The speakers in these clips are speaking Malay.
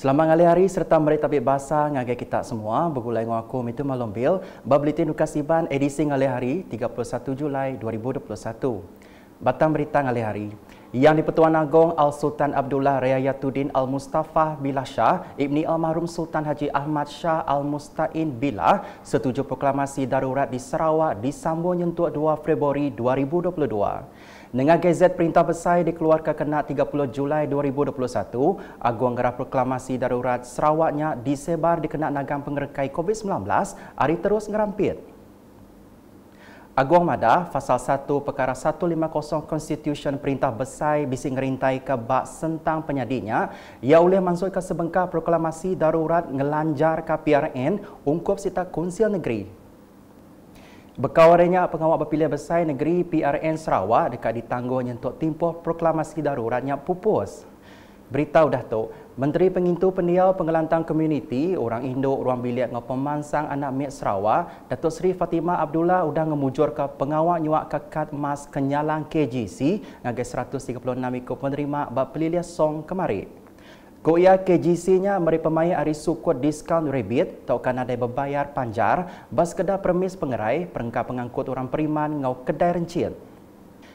Selamat ngali hari serta meri tabik bahasa ngagai kita semua begulai ngau aku itu malombil. bil babliti nukasiban edisi ngali hari 31 Julai 2021. Batang berita ngali hari. Yang di-Pertuan Agong Al-Sultan Abdullah Riayatuddin Al-Mustafa Bilah Shah Ibni Almarhum Sultan Haji Ahmad Shah Al-Mustain Bilah setuju proklamasi darurat di Sarawak disambung untuk 2 Februari 2022. Dengan gazet Perintah Besar dikeluarkan kena 30 Julai 2021, Agung Gerah Proklamasi Darurat Sarawaknya disebar dikenak nagam pengerekai COVID-19 hari terus ngerampit. Aguang Mada, Fasal 1, Perkara 150 Constitution Perintah Besai Bising Rintai ke Bak Sentang Penyadinya, ia boleh mansur ke sebengkah proklamasi darurat ngelanjar ke PRN ungkup sita Konsil Negeri. Bekawarnya pengawal berpilih besai negeri PRN Sarawak dekat ditangguh nyentuk timpuh proklamasi daruratnya pupus beritahu Datuk, Menteri Pengintu Pendiau Pengelantang Komuniti, Orang Indo Ruang Bilik dengan Pemansang Anak Mek Sarawak, Datuk Seri Fatimah Abdullah sudah memujur ke pengawal nyuak kekat emas Kenyalang KGC dengan 136 ikut penerima berpelilih song kemarin. Goya KGC-nya meri pemain hari sukut diskaun rebit atau kanada berbayar panjar bas kedai permis pengerai perengkap pengangkut orang periman ngau kedai rencin.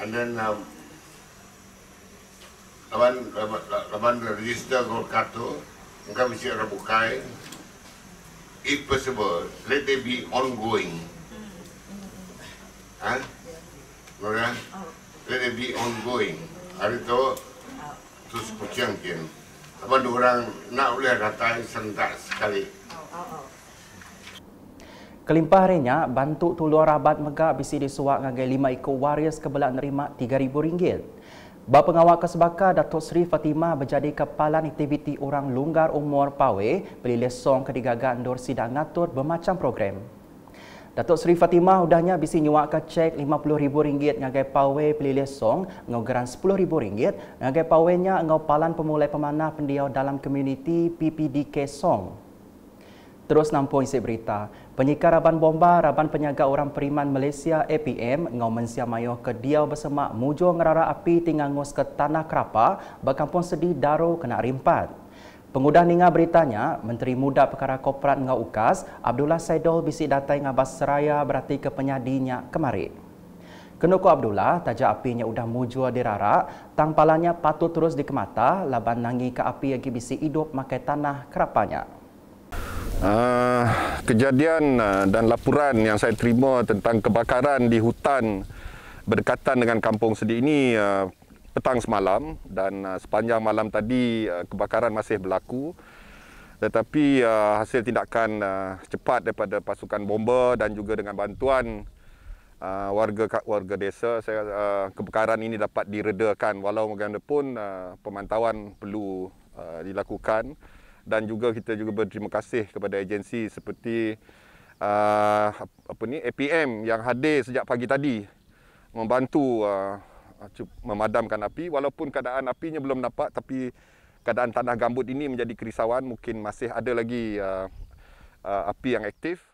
and then um, laban laban register kalau kartu engkau mesti ada buka if possible let it be ongoing ha Nora, oh. let it be ongoing. Hari tu, oh. tu seperti yang kini. Apa orang nak boleh datang sentak sekali. Oh, Kelimpah rinya bantu tuluar abad megah bisi disuak ngagai lima ikut waris kebelak nerima rm ringgit. Bapak pengawal kesebakar Datuk Seri Fatimah menjadi kepala aktiviti orang lunggar umur pawe beli lesong kedigagan dor sidang ngatur bermacam program. Datuk Seri Fatimah udahnya bisi nyuak ke cek rm ringgit ngagai pawe beli lesong ngau geran rm ringgit ngagai pawe nya ngau palan pemulai pemanah pendiau dalam komuniti PPDK Song. Terus nampung isi berita. Penyikar Raban Bomba, Raban Penyaga Orang Periman Malaysia APM, mensia Siamayo ke Diau Bersemak, Mujur Ngerara Api Tingangus ke Tanah Kerapa, Berkampung Sedih Daro Kena Rimpat. Pengudah Ninga beritanya, Menteri Muda Perkara Koperat Ngau Ukas, Abdullah Saidol bisik datai ngabas seraya berarti ke penyadinya kemarin. Kenuku Abdullah, tajak apinya udah mujur dirara, tang palanya patut terus dikemata, laban nangi ke api yang bisi hidup makai tanah kerapanya. Ah, kejadian uh, dan laporan yang saya terima tentang kebakaran di hutan berdekatan dengan kampung Sedih ini uh, petang semalam dan uh, sepanjang malam tadi uh, kebakaran masih berlaku tetapi uh, hasil tindakan uh, cepat daripada pasukan bomba dan juga dengan bantuan uh, warga warga desa saya uh, kebakaran ini dapat diredakan walau bagaimanapun uh, pemantauan perlu uh, dilakukan dan juga kita juga berterima kasih kepada agensi seperti uh, apa ni APM yang hadir sejak pagi tadi membantu uh, uh memadamkan api walaupun keadaan apinya belum nampak tapi keadaan tanah gambut ini menjadi kerisauan mungkin masih ada lagi uh, uh, api yang aktif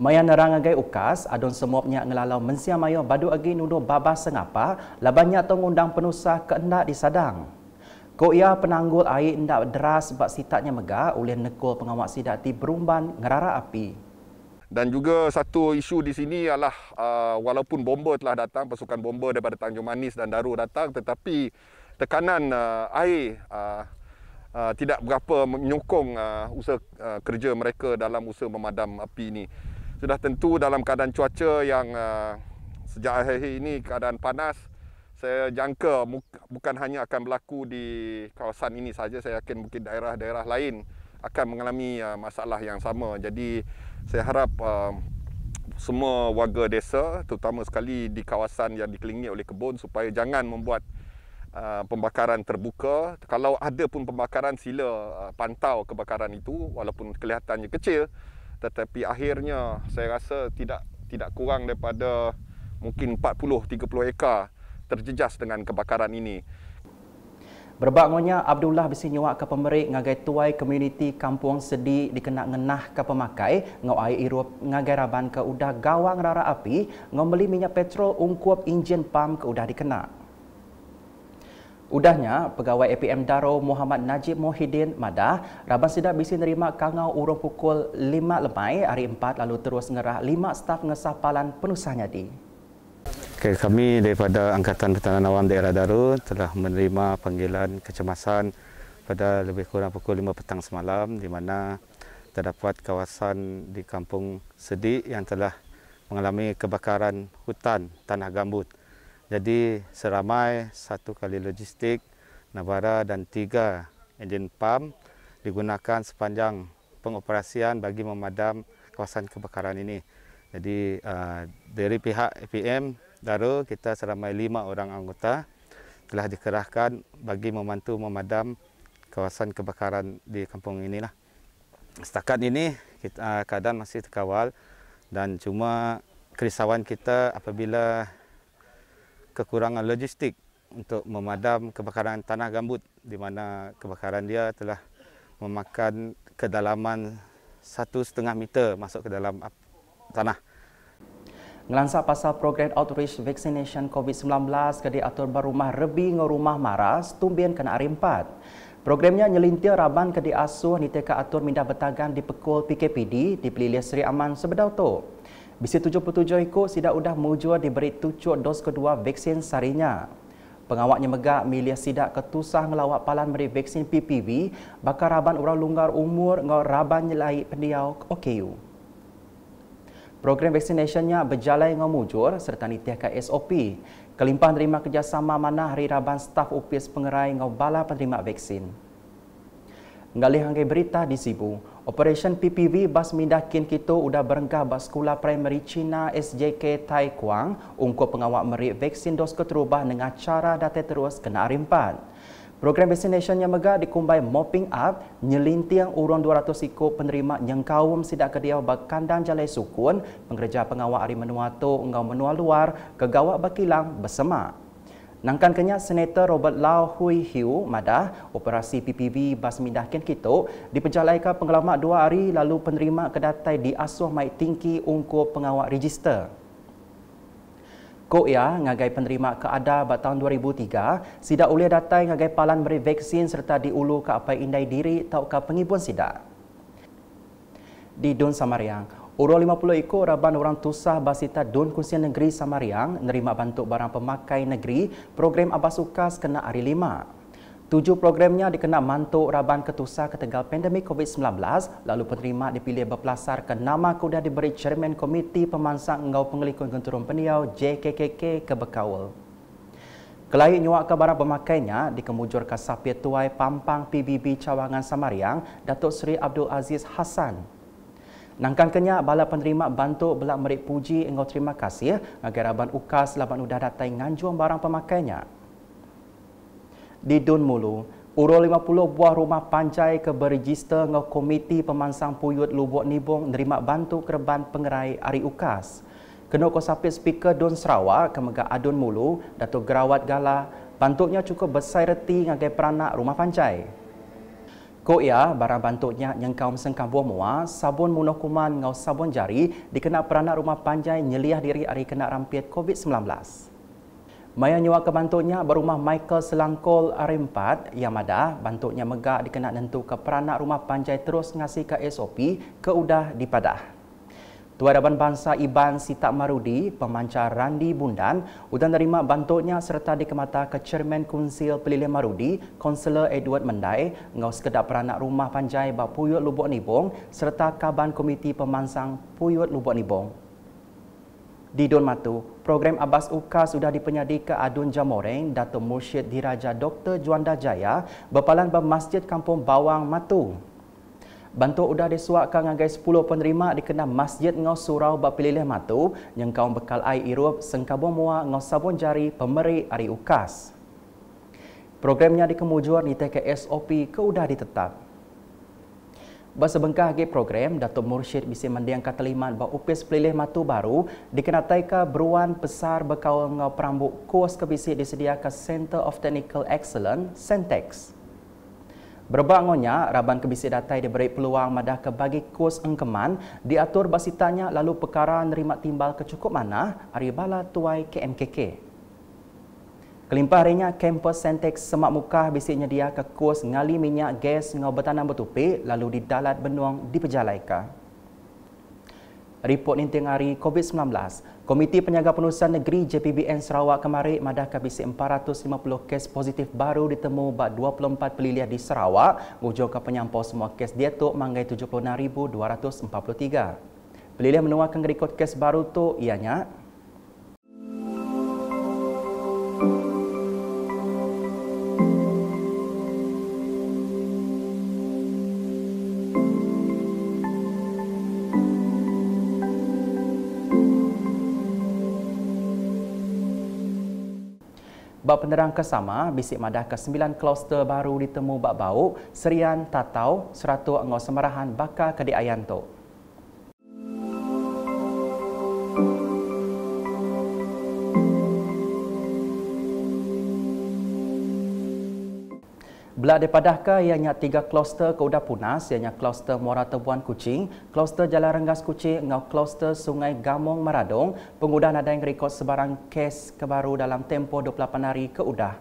Maya nerang agai ukas, adon semua semuanya ngelalau mensia mayo badu agi nudo babas sengapa, labanya tong undang penusa keendak di sadang. Kau ia penanggul air tidak deras sebab sitatnya megah oleh nekul pengawak sidati berumban ngerara api. Dan juga satu isu di sini adalah uh, walaupun bomba telah datang, pasukan bomba daripada Tanjung Manis dan Daru datang tetapi tekanan uh, air uh, tidak berapa menyokong usaha kerja mereka dalam usaha memadam api ini. Sudah tentu dalam keadaan cuaca yang uh, sejak akhir ini keadaan panas, saya jangka bukan hanya akan berlaku di kawasan ini saja saya yakin mungkin daerah-daerah lain akan mengalami uh, masalah yang sama jadi saya harap um, semua warga desa terutama sekali di kawasan yang dikelilingi oleh kebun supaya jangan membuat uh, pembakaran terbuka kalau ada pun pembakaran sila uh, pantau kebakaran itu walaupun kelihatannya kecil tetapi akhirnya saya rasa tidak tidak kurang daripada mungkin 40 30 ekar terjejas dengan kebakaran ini. Berbangunnya Abdullah bisi nyuak ke pemerik ngagai tuai komuniti kampung sedi dikenak ngenah ke pemakai ngau irup ngagai raban ke udah gawang rara api ngau minyak petrol ungkup injen pam ke udah dikenak. Udahnya, pegawai APM Daro Muhammad Najib Mohidin Madah, Raban Sidak bisi nerima kangau urung pukul 5 lemai hari 4 lalu terus ngerah 5 staf ngesapalan penusahnya di. Okay, kami daripada Angkatan Pertahanan Awam Daerah Darul telah menerima panggilan kecemasan pada lebih kurang pukul 5 petang semalam di mana terdapat kawasan di Kampung Sedik yang telah mengalami kebakaran hutan tanah gambut. Jadi seramai satu kali logistik Navara dan tiga enjin pam digunakan sepanjang pengoperasian bagi memadam kawasan kebakaran ini. Jadi uh, dari pihak EPM Dara kita seramai lima orang anggota telah dikerahkan bagi membantu memadam kawasan kebakaran di kampung inilah. Setakat ini kita, ah, keadaan masih terkawal dan cuma kerisauan kita apabila kekurangan logistik untuk memadam kebakaran tanah gambut di mana kebakaran dia telah memakan kedalaman satu setengah meter masuk ke dalam tanah. Ngelansak pasal program outreach vaccination COVID-19 ke diatur berumah rebi ngerumah maras tumbien kena hari empat. Programnya nyelintir raban ke asuh nitik ke atur minda betagan di pekul PKPD di Pelilih Seri Aman sebedau tu. Bisi 77 ikut sidak udah mujur diberi tucuk dos kedua vaksin sarinya. Pengawaknya megak milih sidak ketusah ngelawak palan beri vaksin PPV bakar raban orang lunggar umur ngau raban nyelai pendiau OKU. Okay. Program vaksinasinya berjalan dengan mujur serta nitiakan SOP. Kelimpahan terima kerjasama mana hari Raban staf upis pengerai dengan bala penerima vaksin. Ngalih angkai berita di Sibu, Operation PPV bas mindakin kita sudah berenggah bas sekolah primary China SJK Tai Kuang untuk pengawal merik vaksin dos keterubah dengan cara datang terus kena rimpan. Program vaccination yang megah dikumbai mopping up, nyelintiang urung 200 siku penerima yang kaum sidak kedia bakandang jalai sukun, pengerja pengawal ari menua tu engau menua luar, kegawak bakilang bersama Nangkan kenya Senator Robert Lau Hui Hiu madah operasi PPV bas mindah kian kito dipejalai ke pengelama dua hari lalu penerima kedatai di asuh mai tinggi ungku pengawal register. Kok ya, ngagai penerima keada bat tahun 2003, sida ulia datai ngagai palan beri vaksin serta diulu ke apa indai diri tau ke pengibun sida. Di Dun Samariang, Uro 50 iko raban orang tusah basita Dun Kunsia Negeri Samariang nerima bantuk barang pemakai negeri program Abasukas kena hari lima. Tujuh programnya dikenal mantuk raban ketusa ketegal pandemik COVID-19 lalu penerima dipilih berplasar ke nama kuda diberi Chairman Komiti Pemansang Ngau Pengelikun Genturun Peniau JKKK ke Bekawal. Kelahi nyuak ke barang pemakainya dikemujur ke Sapir Tuai Pampang PBB Cawangan Samariang Datuk Seri Abdul Aziz Hassan. Nangkangkannya bala penerima bantu belak merik puji engkau terima kasih agar raban ukas laban udah datang nganjuang barang pemakainya di Dun Mulu. Urul 50 buah rumah pancai ke berregister ngau komiti pemansang puyut Lubuk Nibong nerima bantu kerban pengerai Ari Ukas. Kena ko sapit speaker Dun Sarawak ke Megak Adun Mulu, Datuk Gerawat Gala, bantuknya cukup besar reti ngagai peranak rumah pancai. Ko ya, barang bantuknya yang kaum sengkam buah mua, sabun munuh kuman ngau sabun jari dikena peranak rumah pancai nyeliah diri hari kena rampiat COVID-19. Maya nyuaka bantunya berumah Michael Selangkol R4 yang ada bantunya megak dikena tentu ke peranak rumah panjai terus ngasih ke SOP ke udah dipadah. Tua Daban Bangsa Iban Sitak Marudi, pemancar Randi Bundan, udah nerima bantunya serta dikemata ke Chairman Kunsil Pelilih Marudi, Konselor Edward Mendai, ngau sekedar peranak rumah panjai Bapuyut Lubuk Nibong serta Kaban Komiti Pemansang Puyut Lubuk Nibong, di Dun Matu, program Abbas Uka sudah dipenyadi ke Adun Jamoreng, dato Mursyid Diraja Dr. Juanda Jaya, Bepalan Bermasjid Kampung Bawang Matu. Bantu sudah disuak ke ngagai 10 penerima dikenal Masjid Ngau Surau Bapililih Matu, yang kaum bekal air irup, sengkabung mua ngau sabun jari pemeri Ari Ukas. Programnya dikemujur di TKSOP ke udah ditetap. Bahasa bengkah lagi program, Datuk Mursyid bisa mendiang kata bahawa upis pelilih matu baru dikenatai ke beruan besar berkawal dengan perambut kuas kebisik disedia ke Center of Technical Excellence, Centex. Berbangunnya, raban kebisi datai diberi peluang madah ke bagi kos engkeman diatur basitanya lalu perkara nerima timbal kecukup mana Aribala Tuai KMKK. Kelimpah rinya kampus Sentex semak muka bisiknya dia kekus ngali minyak gas ngau bertanam bertupi lalu dalat benuang di pejalaika. Report ninting hari COVID-19, Komiti Penyaga Penulisan Negeri JPBN Sarawak kemarin madah kabisi 450 kes positif baru ditemu bak 24 pelilih di Sarawak, ujur ke semua kes dia tu manggai 76,243. Pelilih menuakan rekod kes baru tu ianya Bak penerang kesama, bisik madah ke sembilan kluster baru ditemu bak bau, Serian, Tatau, Seratu, Engau Semarahan, Bakar, Kedik Ayanto. Sebelah daripada ke ianya tiga kluster ke Udah Punas, ianya kluster Muara Tebuan Kucing, kluster Jalan Renggas Kucing, dan kluster Sungai Gamong Maradong, pengudahan ada yang rekod sebarang kes kebaru dalam tempoh 28 hari ke Udah.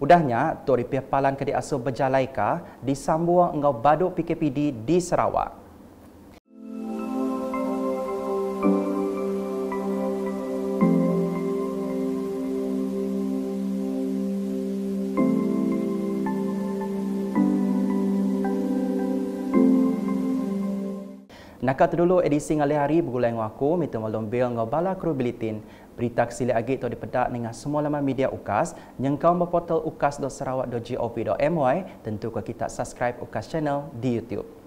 Udahnya, Tuan Ripih Palan Kedik Asuh berjalaika disambung dengan baduk PKPD di Sarawak. Nak terdulu edisi ngali hari begulai ngau aku mitu malum bil ngau bala kru bilitin. Berita kesilai agi tu dipedak dengan semua laman media UKAS yang kau berportal ukas.sarawak.gov.my tentu kau kita subscribe UKAS channel di YouTube.